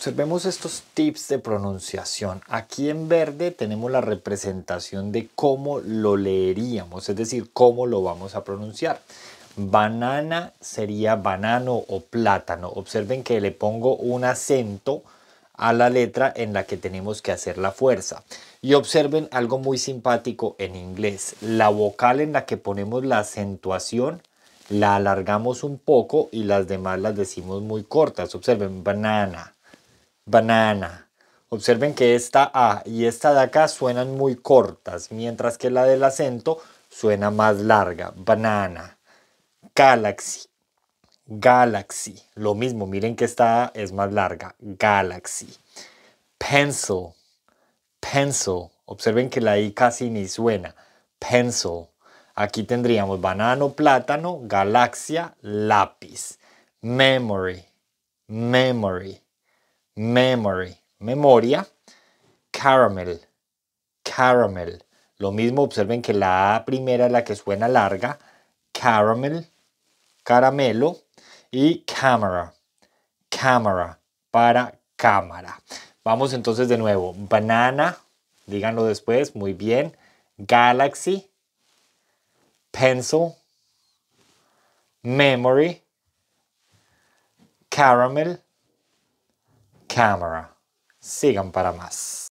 observemos estos tips de pronunciación. Aquí en verde tenemos la representación de cómo lo leeríamos, es decir, cómo lo vamos a pronunciar. Banana sería banano o plátano. Observen que le pongo un acento a la letra en la que tenemos que hacer la fuerza. Y observen algo muy simpático en inglés. La vocal en la que ponemos la acentuación la alargamos un poco y las demás las decimos muy cortas. Observen, banana, banana. Observen que esta A y esta de acá suenan muy cortas, mientras que la del acento suena más larga. Banana, galaxy, galaxy. Lo mismo, miren que esta A es más larga. Galaxy, pencil, pencil. Observen que la I casi ni suena. Pencil. Aquí tendríamos banano, plátano, galaxia, lápiz. Memory, memory memory, memoria, caramel, caramel. Lo mismo observen que la A primera es la que suena larga, caramel, caramelo, y camera, camera, para cámara. Vamos entonces de nuevo, banana, díganlo después, muy bien, galaxy, pencil, memory, caramel, Cámara. Sigan para más.